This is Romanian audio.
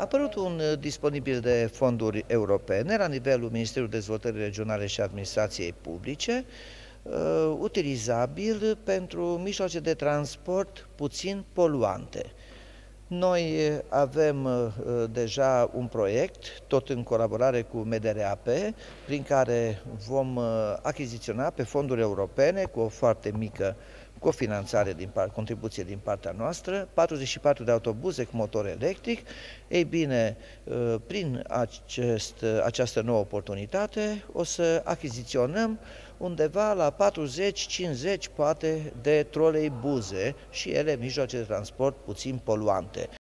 A apărut un uh, disponibil de fonduri europene la nivelul Ministerului Dezvoltării Regionale și Administrației Publice, uh, utilizabil pentru mijloace de transport puțin poluante. Noi uh, avem deja un proiect, tot în colaborare cu MDRAP, prin care vom achiziționa pe fonduri europene cu o foarte mică finanțare, din part, contribuție din partea noastră, 44 de autobuze cu motor electric. Ei bine, ă, prin acest, această nouă oportunitate o să achiziționăm undeva la 40-50 poate de trolei buze și ele mijloace de transport puțin poluante.